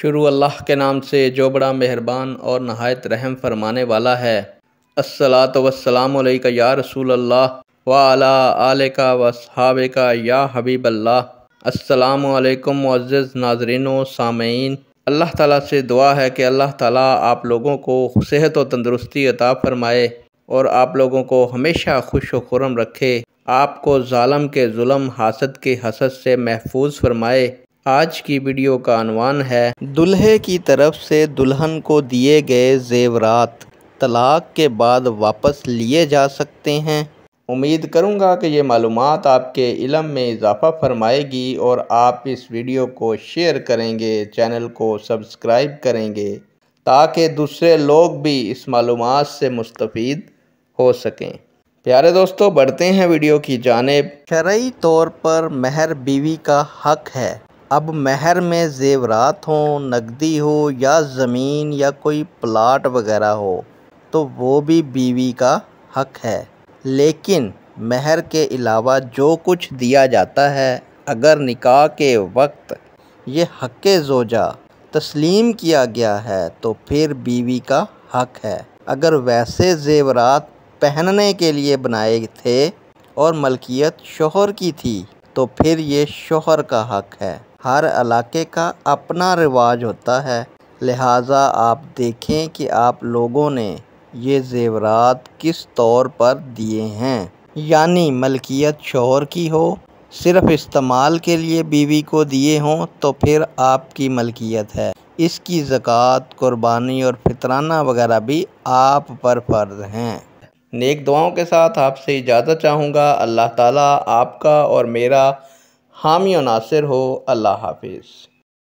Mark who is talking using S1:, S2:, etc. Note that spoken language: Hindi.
S1: शुरू अल्लाह के नाम से जो बड़ा मेहरबान और नहायत रहम फरमाने वाला है असलात वसलाम का या रसूल अल्लाह व अला आल का वसहाब का या हबीब अल्लाह असलकम मज़्ज़ नाजरीन सामीन अल्लाह ताला से दुआ है कि अल्लाह ताला आप लोगों को सेहत व तंदरुस्ती अता फ़रमाए और आप लोगों को हमेशा खुश व खुरम रखे आपको ालम के म हासद के हसद से महफूज फरमाए आज की वीडियो का अनवान है दुल्हे की तरफ से दुल्हन को दिए गए जेवरात तलाक के बाद वापस लिए जा सकते हैं उम्मीद करूंगा कि ये मालूम आपके इलम में इजाफ़ा फरमाएगी और आप इस वीडियो को शेयर करेंगे चैनल को सब्सक्राइब करेंगे ताकि दूसरे लोग भी इस मालूम से मुस्तफ़ हो सकें प्यारे दोस्तों बढ़ते हैं वीडियो की जानेब शरय तौर पर महर बीवी का हक है अब महर में ज़ेवरात हों नकदी हो या ज़मीन या कोई प्लाट वगैरह हो तो वो भी बीवी का हक है लेकिन महर के अलावा जो कुछ दिया जाता है अगर निकाह के वक्त ये हक जोजा तस्लीम किया गया है तो फिर बीवी का हक है अगर वैसे ज़ेवरात पहनने के लिए बनाए थे और मलकियत शोहर की थी तो फिर ये शोहर का हक है हर इलाके का अपना रिवाज होता है लिहाजा आप देखें कि आप लोगों ने ये ज़ेवरात किस तौर पर दिए हैं यानी मलकियत शोहर की हो सिर्फ इस्तेमाल के लिए बीवी को दिए हों तो फिर आपकी मलकियत है इसकी ज़क़़त कुर्बानी और फितराना वगैरह भी आप पर फ़र्ज हैं नेक दुआओं के साथ आपसे इजाज़त चाहूँगा अल्लाह ताला आपका और मेरा हामी नासिर हो अल्लाह हाफिज़